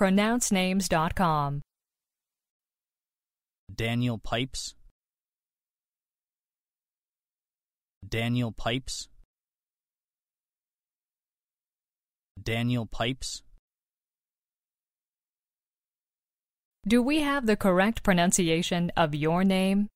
pronouncenames.com. Daniel Pipes. Daniel Pipes. Daniel Pipes. Do we have the correct pronunciation of your name?